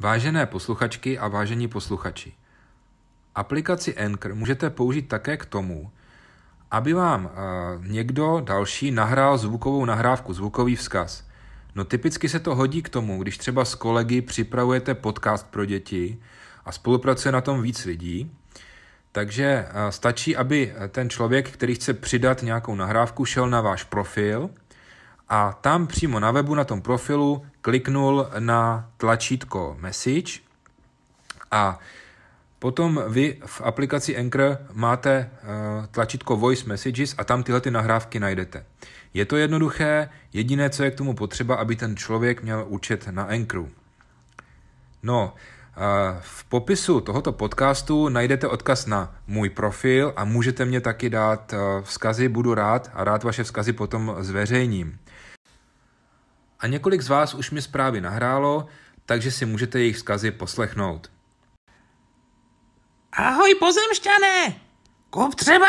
Vážené posluchačky a vážení posluchači, aplikaci Anchor můžete použít také k tomu, aby vám eh, někdo další nahrál zvukovou nahrávku, zvukový vzkaz. No typicky se to hodí k tomu, když třeba s kolegy připravujete podcast pro děti a spolupracuje na tom víc lidí, takže eh, stačí, aby ten člověk, který chce přidat nějakou nahrávku, šel na váš profil a tam přímo na webu, na tom profilu, kliknul na tlačítko Message a Potom vy v aplikaci Anchor máte eh, tlačítko Voice Messages a tam tyhle ty nahrávky najdete. Je to jednoduché, jediné, co je k tomu potřeba, aby ten člověk měl účet na Anchoru. No, eh, v popisu tohoto podcastu najdete odkaz na můj profil a můžete mě taky dát eh, vzkazy, budu rád a rád vaše vzkazy potom zveřejním a několik z vás už mi zprávy nahrálo, takže si můžete jejich vzkazy poslechnout. Ahoj pozemšťané! Kup třeba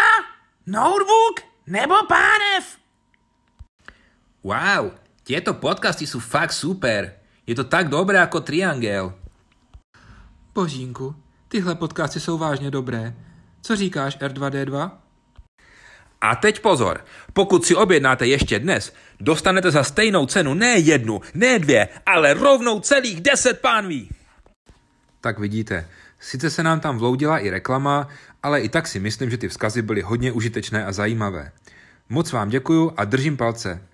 notebook nebo pánev! Wow, těto podcasty jsou fakt super. Je to tak dobré jako Triangel. Božínku, tyhle podcasty jsou vážně dobré. Co říkáš R2D2? A teď pozor, pokud si objednáte ještě dnes, dostanete za stejnou cenu ne jednu, ne dvě, ale rovnou celých deset pánví. Tak vidíte, sice se nám tam vloudila i reklama, ale i tak si myslím, že ty vzkazy byly hodně užitečné a zajímavé. Moc vám děkuju a držím palce.